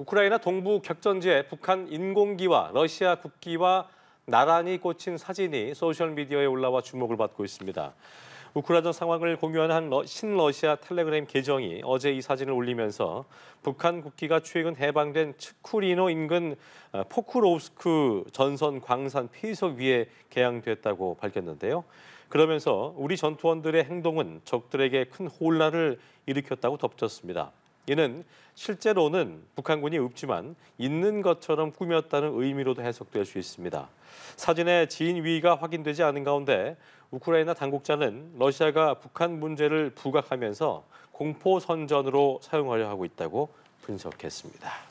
우크라이나 동부 격전지에 북한 인공기와 러시아 국기와 나란히 꽂힌 사진이 소셜미디어에 올라와 주목을 받고 있습니다. 우크라전 상황을 공유하한 신러시아 텔레그램 계정이 어제 이 사진을 올리면서 북한 국기가 최근 해방된 츠쿠리노 인근 어, 포크로우스크 전선 광산 피석 위에 개양됐다고 밝혔는데요. 그러면서 우리 전투원들의 행동은 적들에게 큰 혼란을 일으켰다고 덧붙였습니다. 이는 실제로는 북한군이 없지만 있는 것처럼 꾸몄다는 의미로도 해석될 수 있습니다. 사진의 지인 위가 확인되지 않은 가운데 우크라이나 당국자는 러시아가 북한 문제를 부각하면서 공포 선전으로 사용하려 하고 있다고 분석했습니다.